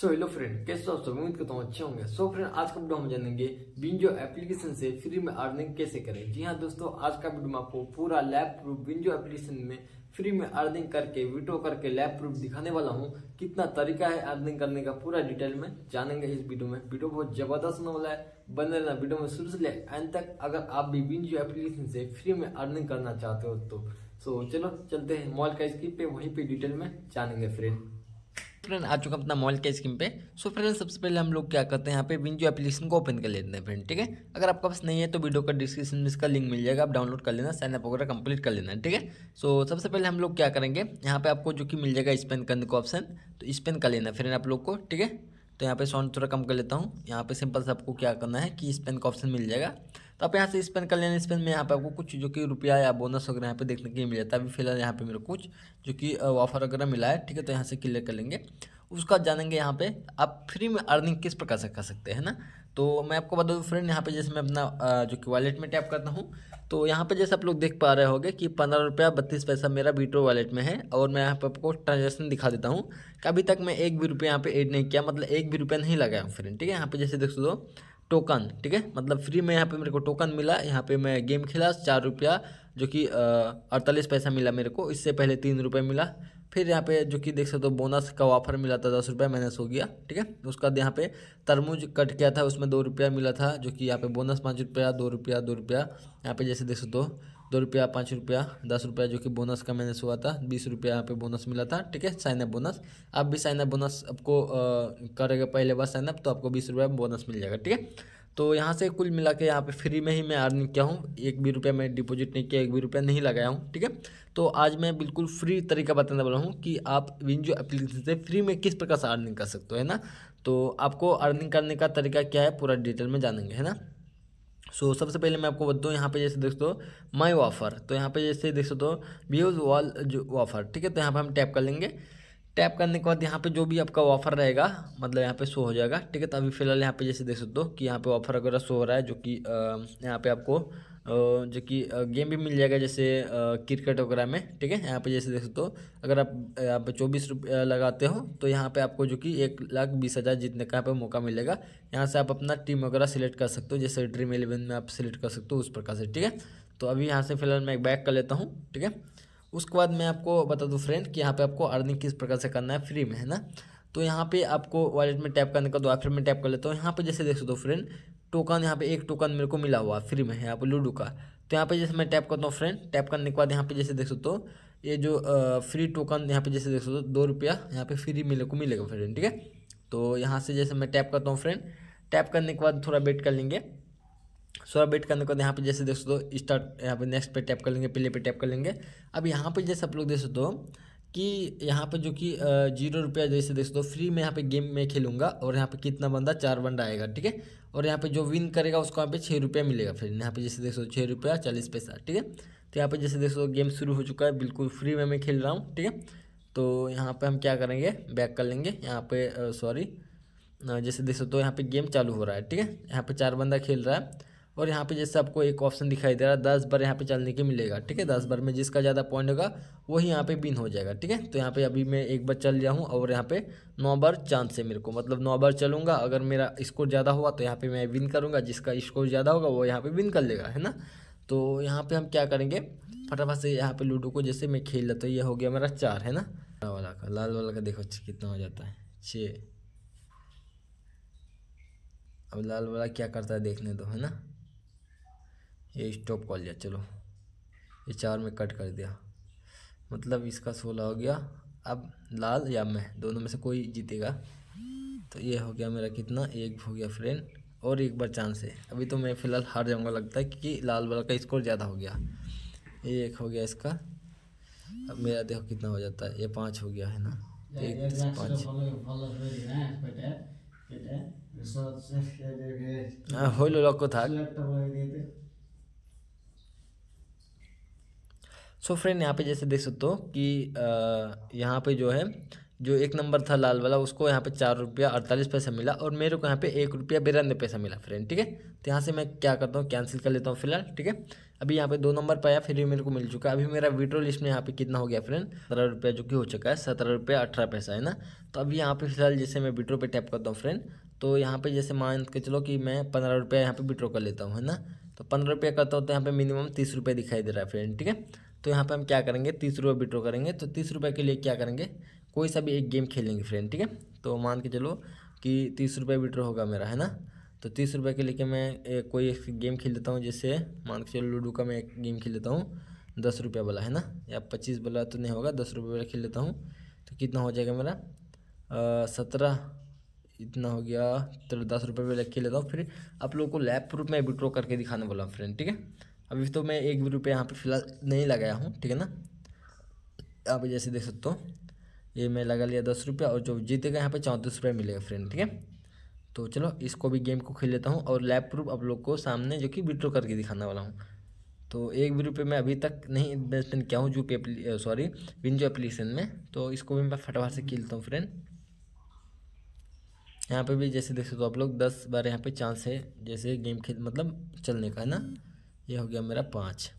so hello friend कैसे हो दोस्तों उम्मीद करता हूँ अच्छे होंगे सो फ्रेंड आज का वीडियो हम जानेंगे विंजो एप्लीकेशन से फ्री में अर्निंग कैसे करें जी हाँ दोस्तों आज का वीडियो में आपको पूरा लैब प्रूफ विंजो एप्लीकेशन में फ्री में अर्निंग करके वीडियो करके लैब प्रूफ दिखाने वाला हूँ कितना तरीका है अर्निंग करने का पूरा डिटेल में जानेंगे इस वीडियो में वीडियो बहुत जबरदस्त होने वाला है बने रहना वीडियो में शुरू से ले एंड तक अगर आप भी विंजो एप्लीकेशन से फ्री में अर्निंग करना चाहते हो तो सो चलो चलते हैं मॉल का स्क्रीन पे वहीं पे डिटेल में जानेंगे फ्रेंड फ्रेंड आ चुका अपना मॉल के स्क्रीन पे सो फ्रेंड सबसे पहले हम लोग क्या करते हैं यहाँ पे विंजो एप्लीकेशन को ओपन कर लेते हैं फ्रेंड ठीक है अगर आपके पास नहीं है तो वीडियो का डिस्क्रिप्शन में इसका लिंक मिल जाएगा आप डाउनलोड कर लेना साइनअप वगैरह कंप्लीट कर लेना ठीक है सो सबसे पहले हम लोग क्या करेंगे यहाँ पे आपको जो कि मिल जाएगा स्पेन करने का ऑप्शन तो स्पेन कर लेना फ्रेंड आप लोग को ठीक है तो यहाँ पे साउंड थोड़ा कम कर लेता हूँ यहाँ पे सिंपल से आपको क्या करना है कि इस पेन का ऑप्शन मिल जाएगा तो आप यहाँ से इस पेन कर लेना इस पेन में यहाँ पे आपको कुछ जो कि रुपया या बोनस वगैरह यहाँ पे देखने के लिए मिल जाता है अभी फिलहाल यहाँ पे मेरे कुछ जो कि ऑफर वगैरह मिला है ठीक है तो यहाँ से क्लियर कर लेंगे उसका जानेंगे यहाँ पे आप फ्री में अर्निंग किस प्रकार से कर सकते हैं ना तो मैं आपको बता दूँ फ्रेंड यहाँ पे जैसे मैं अपना जो कि वॉलेट में टैप करता हूँ तो यहाँ पे जैसे आप लोग देख पा रहे होगे कि पंद्रह रुपया बत्तीस पैसा मेरा बीट्रो वॉलेट में है और मैं यहाँ पे आपको ट्रांजेक्शन दिखा देता हूँ कि अभी तक मैं एक भी रुपया यहाँ पे ऐड नहीं किया मतलब एक भी रुपया नहीं लगाया हूँ फ्रेंड ठीक है यहाँ पर जैसे देख दो टोकन ठीक है मतलब फ्री में यहाँ पे मेरे को टोकन मिला यहाँ पे मैं गेम खेला चार रुपया जो कि अड़तालीस पैसा मिला मेरे को इससे पहले तीन रुपये मिला फिर यहाँ पे जो कि देख सकते हो बोनस का ऑफर मिला था दस रुपये माइनस हो गया ठीक है उसका यहाँ पे तरमूज कट किया था उसमें दो रुपया मिला था जो कि यहाँ पे बोनस पाँच रुपया दो रुपया दो रुपया यहाँ पे जैसे देख सकते हो दो रुपया पाँच रुपया दस रुपया जो कि बोनस का माइनस हुआ था बीस रुपया यहाँ पे बोनस मिला था ठीक है साइन अप बोनस अब भी साइन अप बोनस आपको करेगा पहले बार साइन अप तो आपको बीस रुपया बोनस मिल जाएगा ठीक है तो यहाँ से कुल मिला के यहाँ पर फ्री में ही मैं अर्निंग किया हूँ एक भी रुपया मैं डिपॉजिट नहीं किया एक भी रुपया नहीं लगाया हूँ ठीक है तो आज मैं बिल्कुल फ्री तरीका बताने वाला हूँ कि आप विंजो एप्लीकेशन से फ्री में किस प्रकार से अर्निंग कर सकते हो है ना तो आपको अर्निंग करने का तरीका क्या है पूरा डिटेल में जानेंगे है ना सो so, सबसे पहले मैं आपको बता दूँ यहाँ पे जैसे देख दो माई ऑफर तो यहाँ पे जैसे देख सो तो व्यूज वॉल जो ऑफर ठीक है तो यहाँ पे हम टैप कर लेंगे टैप करने के बाद यहाँ पे जो भी आपका ऑफर रहेगा मतलब यहाँ पे शो हो जाएगा ठीक है तो अभी फिलहाल यहाँ पे जैसे देख सकते हो कि यहाँ पे ऑफर वगैरह शो हो रहा है जो कि यहाँ पे आपको जो कि गेम भी मिल जाएगा जैसे क्रिकेट वगैरह में ठीक है यहाँ पे जैसे देख सकते हो अगर आप यहाँ पे चौबीस रुपये लगाते हो तो यहाँ पे आपको जो कि एक लाख बीस हज़ार जीतने का यहाँ पे मौका मिलेगा यहाँ से आप अपना टीम वगैरह सिलेक्ट कर सकते हो जैसे ड्रीम इलेवन में आप सिलेक्ट कर सकते हो उस प्रकार से ठीक है तो अभी यहाँ से फिलहाल मैं एक बैक कर लेता हूँ ठीक है उसके बाद मैं आपको बता दूँ फ्रेंड कि यहाँ पर आपको अर्निंग किस प्रकार से करना है फ्री में है ना तो यहाँ पे आपको वॉलेट में टैप करने का दो फिर मैं टैप कर लेता हूँ यहाँ पे जैसे देख सकते हो फ्रेंड टोकन यहाँ पे एक टोकन मेरे को मिला हुआ फ्री में है यहाँ पे लूडो का तो यहाँ पे जैसे मैं टैप करता हूँ फ्रेंड टैप करने के बाद यहाँ पे जैसे देख सकते हो ये जो फ्री टोकन यहाँ पे जैसे देख सकते हो दो रुपया यहाँ पे फ्री मिले को मिलेगा फ्रेंड ठीक है तो यहाँ से जैसे मैं टैप करता हूँ फ्रेंड टैप करने के बाद थोड़ा वेट कर लेंगे सोलह बेट करने के बाद यहाँ पे जैसे देख सकते हो स्टार्ट यहाँ पे नेक्स्ट पे टैप कर लेंगे प्ले पे टैप कर लेंगे अब यहाँ पे जैसे आप लोग देख सकते हो कि यहाँ पे जो कि जीरो रुपया जैसे देख सकते हो फ्री में यहाँ पे गेम में खेलूंगा और यहाँ पे कितना बंदा चार बंदा आएगा ठीक है और यहाँ पे जो विन करेगा उसको यहाँ पे छः रुपया मिलेगा फिर यहाँ पे जैसे देख सो छः रुपया चालीस पैसा ठीक है तो यहाँ पे जैसे देख सो गेम शुरू हो चुका है बिल्कुल फ्री में मैं खेल रहा हूँ ठीक है तो यहाँ पर हम क्या करेंगे बैक कर लेंगे यहाँ पे सॉरी जैसे देख सकते हो यहाँ पर गेम चालू हो रहा है ठीक है यहाँ पर चार बंदा खेल रहा है और यहाँ पे जैसे आपको एक ऑप्शन दिखाई दे रहा है दस बार यहाँ पे चलने के मिलेगा ठीक है दस बार में जिसका ज़्यादा पॉइंट होगा वही यहाँ पे विन हो जाएगा ठीक है तो यहाँ पे अभी मैं एक बार चल गया हूँ और यहाँ पे नौ बार चांस है मेरे को मतलब नौ बार चलूँगा अगर मेरा स्कोर ज़्यादा हुआ तो यहाँ पर मैं विन करूँगा जिसका स्कोर ज़्यादा होगा वो यहाँ पर विन कर लेगा है ना तो यहाँ पर हम क्या करेंगे फटाफट से यहाँ पर लूडो को जैसे मैं खेल लेता हूँ ये हो गया मेरा चार है ना लाल वाला का लाल वाला का देखो कितना हो जाता है छः अब लाल वाला क्या करता है देखने दो है ना ये स्टॉप कॉल जा चलो ये चार में कट कर दिया मतलब इसका सोलह हो गया अब लाल या मैं दोनों में से कोई जीतेगा तो ये हो गया मेरा कितना एक हो गया फ्रेंड और एक बार चांस है अभी तो मैं फ़िलहाल हार जाऊंगा लगता है क्योंकि लाल वाला का स्कोर ज़्यादा हो गया ये एक हो गया इसका अब मेरा देखो कितना हो जाता है ये पाँच हो गया है ना एक पाँच हाँ हो लो को था सो फ्रेंड यहाँ पे जैसे देख सकते हो कि यहाँ पे जो है जो एक नंबर था लाल वाला उसको यहाँ पे चार रुपया अड़तालीस पैसा मिला और मेरे को यहाँ पे एक रुपया बिरानवे पैसा मिला फ्रेंड ठीक है तो यहाँ से मैं क्या करता हूँ कैंसिल कर लेता हूँ फिलहाल ठीक है अभी यहाँ पे दो नंबर पाया फिर भी मेरे को मिल चुका है अभी मेरा विड्रो लिस्ट में यहाँ पे कितना हो गया फ्रेंड सत्रह रुपया जो कि हो चुका है सत्रह रुपया अठारह पैसा है ना तो अभी यहाँ पे फिलहाल जैसे मैं विड्रो पे टैप करता हूँ फ्रेंड तो यहाँ पे जैसे मान के चलो कि मैं पंद्रह रुपया यहाँ पे विड्रो कर लेता हूँ है ना तो पंद्रह रुपया करता हूँ तो यहाँ पे मिनिमम तीस रुपये दिखाई दे रहा है फ्रेंड ठीक है तो यहाँ पर हम क्या करेंगे तीस रुपये विड्रॉ करेंगे तो तीस रुपये के लिए क्या करेंगे कोई सा भी एक गेम खेलेंगे फ्रेंड ठीक है तो मान के चलो कि तीस रुपये विड्रॉ होगा मेरा है ना तो तीस रुपये के लेके मैं एक कोई एक गेम खेल लेता हूँ जैसे मान के चलो लूडो का मैं एक गेम खेल लेता हूँ दस रुपये वाला है ना या पच्चीस वाला तो नहीं होगा दस रुपये वाला खेल लेता हूँ तो कितना हो जाएगा मेरा सत्रह इतना हो गया चलो दस रुपये वाला खेल लेता हूँ फिर आप लोगों को लैप प्रूफ में विड्रॉ करके दिखाने वाला हूँ फ्रेंड ठीक है अभी तो मैं एक भी रुपये यहाँ पर फिलहाल नहीं लगाया हूँ ठीक है ना आप जैसे देख सकते हो ये मैं लगा लिया दस रुपये और जो जीतेगा यहाँ पे चौंतीस रुपये मिलेगा फ्रेंड ठीक है तो चलो इसको भी गेम को खेल लेता हूँ और लैब प्रूफ आप लोग को सामने जो कि विड्रो करके दिखाने वाला हूँ तो एक भी रुपये मैं अभी तक नहीं इन्वेस्टमेंट किया हूँ जू सॉरी विंजो एप्लीकेशन में तो इसको भी मैं फटाफट से खेलता हूँ फ्रेंड यहाँ पे भी जैसे देख सकते हो आप लोग दस बार यहाँ पे चांस है जैसे गेम खेल मतलब चलने का है ना ये हो गया मेरा पाँच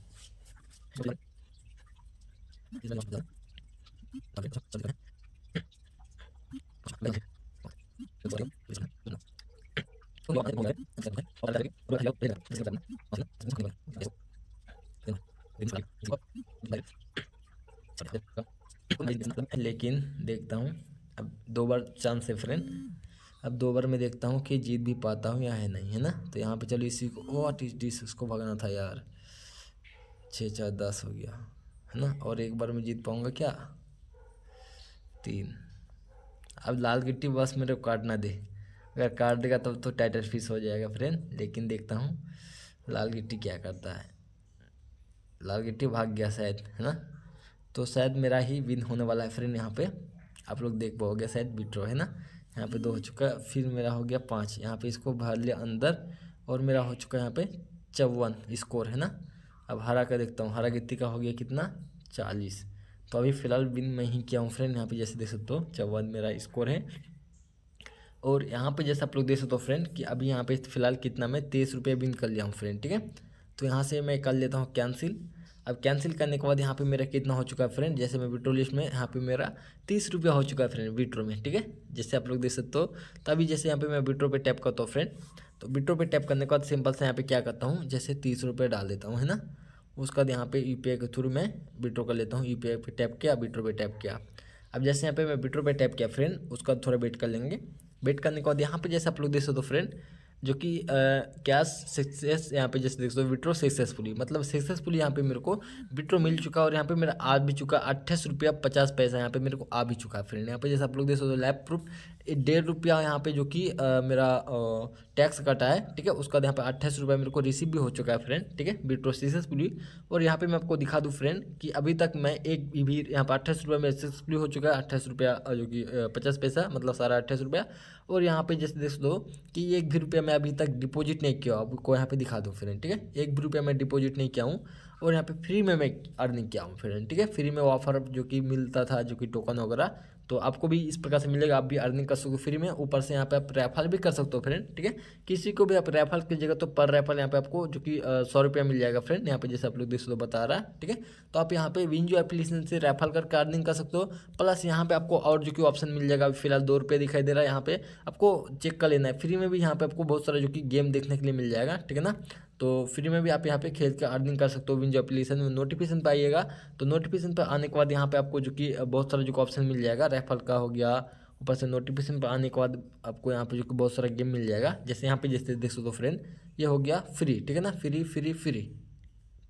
लेकिन देखता हूँ अब दो बार चांस है फ्रेंड अब दो बार मैं देखता हूँ कि जीत भी पाता हूँ या है नहीं है ना तो यहाँ पे चलो इसी को वॉट इज डिस उसको भगाना था यार छः चार दस हो गया है ना और एक बार मैं जीत पाऊँगा क्या तीन अब लाल गिट्टी बस मेरे को काट ना दे अगर काट देगा तब तो, टाइटर फिश हो जाएगा फ्रेंड लेकिन देखता हूँ लाल गिट्टी क्या करता है लाल गिट्टी भाग गया शायद है ना तो शायद मेरा ही विन होने वाला है फ्रेंड यहाँ पे आप लोग देख पाओगे शायद बिट्रो है ना यहाँ पे दो हो चुका है फिर मेरा हो गया पाँच यहाँ पे इसको भर लिया अंदर और मेरा हो चुका है यहाँ पे चौवन स्कोर है ना अब हरा का देखता हूँ हरा गिट्टी का हो गया कितना चालीस तो अभी फ़िलहाल बिन मैं ही किया हूँ फ्रेंड यहाँ पे जैसे देख सकते हो चौवन मेरा स्कोर है और यहाँ पे जैसे आप लोग देख सकते हो फ्रेंड कि अभी यहाँ पे फ़िलहाल कितना मैं तेईस रुपये बिन कर लिया हूँ फ्रेंड ठीक है तो यहाँ से मैं कर लेता हूँ कैंसिल अब कैंसिल करने के बाद यहाँ पे मेरा कितना हो चुका है फ्रेंड जैसे मैं विड्रो लिस्ट में यहाँ पे मेरा तीस रुपया हो चुका है फ्रेंड विड्रो में ठीक है जैसे आप लोग देख सकते हो तभी जैसे यहाँ पे मैं विड्रो पे टैप करता हूँ फ्रेंड तो विड्रो पे टैप करने के बाद सिंपल से यहाँ पे क्या करता हूँ जैसे तीस रुपये डाल देता हूँ है ना उसके बाद यहाँ पे यू के थ्रू मैं विड्रो कर लेता हूँ यू पे टैप किया विड्रो पे टैप किया अब जैसे यहाँ पे मैं विड्रो पे टैप किया फ्रेंड उसका थोड़ा वेट कर लेंगे वेट करने के बाद यहाँ पे जैसे आप लोग देख सकते हो फ्रेंड जो कि कैश सक्सेस यहाँ पे जैसे देख सो विड्रो सक्सेसफुली मतलब सक्सेसफुली यहाँ पे मेरे को विड्रो मिल चुका और यहाँ पे मेरा आ भी चुका अट्ठाईस रुपया पचास पैसा यहाँ पे मेरे को आ भी चुका फ्रेंड यहाँ पे जैसे आप लोग देख सकते हो लैब प्रूफ डेढ़ रुपया यहाँ पे जो कि मेरा टैक्स कटा है ठीक है उसका यहाँ पे अट्ठाईस रुपये मेरे को रिसीव भी हो चुका है फ्रेंड ठीक है विड्रो सक्सेसफुली और यहाँ पे मैं आपको दिखा दूँ फ्रेंड कि अभी तक मैं एक भी यहाँ पे अट्ठाईस रुपये में सक्सेसफुली हो चुका है अट्ठाईस रुपया जो कि पचास पैसा मतलब सारा अट्ठाईस रुपया और यहाँ पे जैसे देख दो कि एक भी रुपया मैं अभी तक डिपोजिट नहीं किया आपको यहाँ पे दिखा दूँ फ्रेंड ठीक है एक भी रुपया मैं डिपोजिट नहीं किया हूँ और यहाँ पे फ्री में मैं अर्निंग किया हूँ फ्रेंड ठीक है फ्री में ऑफर जो कि मिलता था जो कि टोकन वगैरह तो आपको भी इस प्रकार से मिलेगा आप भी अर्निंग कर सकते हो फ्री में ऊपर से यहाँ पे आप रेफल भी कर सकते हो फ्रेंड ठीक है किसी को भी आप रेफल कीजिएगा तो पर रेफल यहाँ पे आपको जो कि सौ रुपया मिल जाएगा फ्रेंड यहाँ पे जैसे आप लोग देख हो बता रहा है ठीक है तो आप यहाँ पे विंजो एप्लीकेशन से रेफल करके अर्निंग कर सकते हो प्लस यहाँ पे आपको और जो कि ऑप्शन मिल जाएगा अभी फिलहाल दो रुपये दिखाई दे रहा है यहाँ पे आपको चेक कर लेना है फ्री में भी यहाँ पे आपको बहुत सारा जो कि गेम देखने के लिए मिल जाएगा ठीक है ना तो फ्री में भी आप यहाँ पे खेल के अर्निंग कर सकते हो विन जो एप्लीकेशन में नोटिफिकेशन पर आइएगा तो नोटिफिकेशन पर आने के बाद यहाँ पे आपको जो कि बहुत सारा जो ऑप्शन मिल जाएगा रेफल का हो गया ऊपर से नोटिफिकेशन पर आने के बाद आपको यहाँ पे जो कि बहुत सारा गेम मिल जाएगा जैसे यहाँ पे जैसे देख सकते हो फ्रेंड ये हो गया फ्री ठीक है ना फ्री फ्री फ्री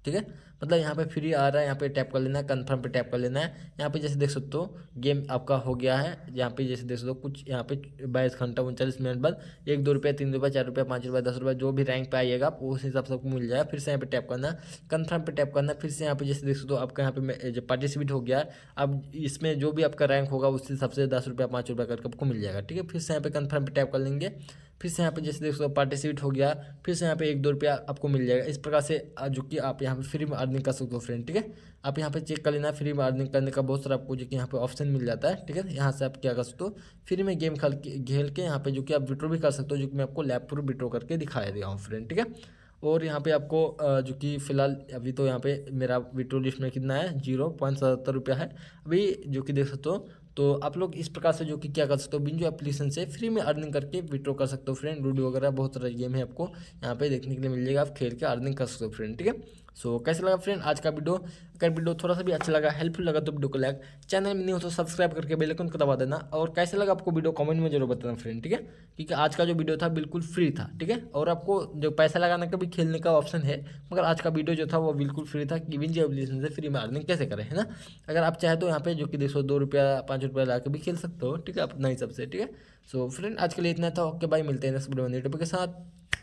ठीक है मतलब यहाँ पे फ्री आ रहा है यहाँ पे टैप कर लेना है कन्फर्म पे टैप कर लेना है यहाँ पे जैसे देख सकते हो गेम आपका हो गया है यहाँ पे जैसे देख सकते हो कुछ यहाँ पे बाईस घंटा उनचालीस मिनट बाद एक दो रुपये तीन रुपये चार रुपये पाँच रुपये दस रुपये जो भी रैंक पे आइएगा आप उस हिसाब से आपको मिल जाएगा फिर से यहाँ पे टैप करना कन्फर्म पर टैप करना फिर से यहाँ पे जैसे देख सकते हो आपका यहाँ पे जो पार्टिसिपेट हो गया अब इसमें जो भी आपका रैंक होगा उस हिसाब से दस रुपये पाँच रुपये करके आपको मिल जाएगा ठीक है फिर से यहाँ पे कन्फर्म पर टैप कर लेंगे फिर से यहाँ पे जैसे देख सकते हो पार्टिसिपेट हो गया फिर से यहाँ पे एक दो रुपया आपको मिल जाएगा इस प्रकार से जो कि आप यहाँ पे फ्री में अर्निंग कर सकते हो फ्रेंड ठीक है आप यहाँ पे चेक कर लेना फ्री में अर्निंग करने का बहुत सारा आपको जो कि यहाँ पे ऑप्शन मिल जाता है ठीक है यहाँ से आप क्या कर सकते हो फ्री में गेम खेल के खेल के यहाँ पे जो कि आप विड्रो भी कर सकते हो जो कि मैं आपको लैब प्रूफ विड्रो करके दिखाया दिया हूँ फ्रेंड ठीक है और यहाँ पे आपको जो कि फ़िलहाल अभी तो यहाँ पे मेरा विड्रो लिस्ट में कितना है जीरो पॉइंट सतहत्तर रुपया है अभी जो कि देख सकते हो तो आप लोग इस प्रकार से जो कि क्या कर सकते हो बिंजो एप्लीकेशन से फ्री में अर्निंग करके विड्रो कर सकते हो फ्रेंड लूडो वगैरह बहुत सारे गेम है आपको यहाँ पे देखने के लिए मिल जाएगा आप खेल के अर्निंग कर सकते हो फ्रेंड ठीक है सो so, कैसा लगा फ्रेंड आज का वीडियो अगर वीडियो थोड़ा सा भी अच्छा लगा हेल्पफुल लगा तो वीडियो को लाइक चैनल में नहीं हो तो सब्सक्राइब करके बेल आइकन को दबा देना और कैसा लगा आपको वीडियो कमेंट में जरूर बताना फ्रेंड ठीक है क्योंकि आज का जो वीडियो था बिल्कुल फ्री था ठीक है और आपको जो पैसा लगाना का भी खेलने का ऑप्शन है मगर आज का वीडियो जो था वो बिल्कुल फ्री था कि विन एप्लीकेशन से फ्री में अर्निंग कैसे करें है ना अगर आप चाहे तो यहाँ पे जो कि देखो दो रुपया पाँच रुपया ला भी खेल सकते हो ठीक है अपना हिसाब से ठीक है सो फ्रेंड आज के लिए इतना था ओके बाई मिलते हैं नेक्स्ट वीडियो के साथ